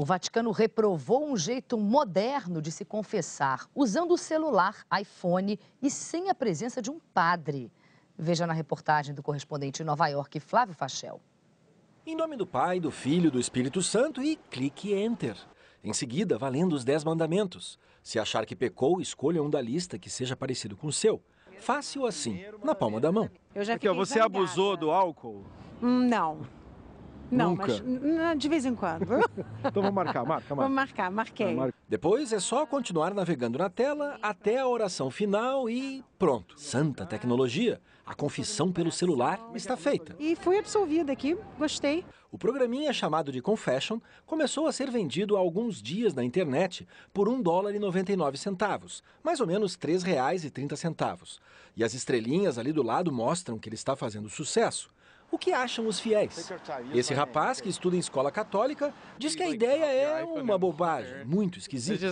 O Vaticano reprovou um jeito moderno de se confessar, usando o celular, iPhone e sem a presença de um padre. Veja na reportagem do correspondente em Nova York, Flávio Fachel. Em nome do Pai, do Filho, do Espírito Santo e clique Enter. Em seguida, valendo os 10 mandamentos. Se achar que pecou, escolha um da lista que seja parecido com o seu. Fácil assim, na palma da mão. Eu já Aqui, você abusou do álcool? Hum, não. Não, Nunca. mas de vez em quando. então vamos marcar, marca, marca. Vamos marcar, marquei. Depois é só continuar navegando na tela até a oração final e pronto. Santa tecnologia. A confissão pelo celular está feita. E fui absolvida aqui, gostei. O programinha chamado de Confession começou a ser vendido há alguns dias na internet por 1 dólar e 99 centavos, mais ou menos R$ 3,30. E as estrelinhas ali do lado mostram que ele está fazendo sucesso. O que acham os fiéis? Esse rapaz, que estuda em escola católica, diz que a ideia é uma bobagem, muito esquisita.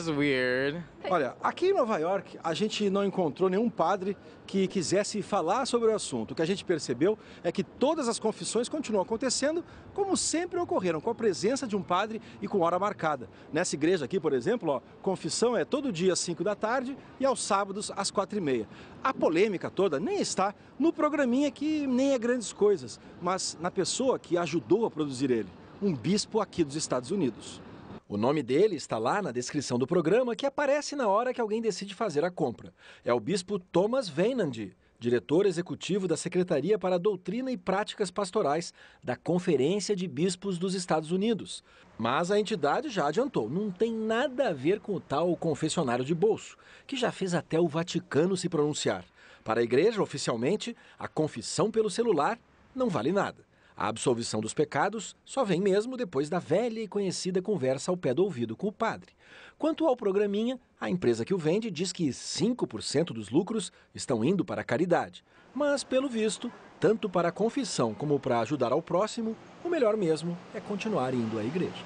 Olha, aqui em Nova York, a gente não encontrou nenhum padre que quisesse falar sobre o assunto. O que a gente percebeu é que todas as confissões continuam acontecendo como sempre ocorreram, com a presença de um padre e com hora marcada. Nessa igreja aqui, por exemplo, ó, confissão é todo dia às 5 da tarde e aos sábados às 4 e meia. A polêmica toda nem está no programinha que nem é grandes coisas mas na pessoa que ajudou a produzir ele, um bispo aqui dos Estados Unidos. O nome dele está lá na descrição do programa, que aparece na hora que alguém decide fazer a compra. É o bispo Thomas Venandy, diretor executivo da Secretaria para Doutrina e Práticas Pastorais da Conferência de Bispos dos Estados Unidos. Mas a entidade já adiantou, não tem nada a ver com o tal confessionário de bolso, que já fez até o Vaticano se pronunciar. Para a igreja, oficialmente, a confissão pelo celular não vale nada. A absolvição dos pecados só vem mesmo depois da velha e conhecida conversa ao pé do ouvido com o padre. Quanto ao programinha, a empresa que o vende diz que 5% dos lucros estão indo para a caridade. Mas, pelo visto, tanto para a confissão como para ajudar ao próximo, o melhor mesmo é continuar indo à igreja.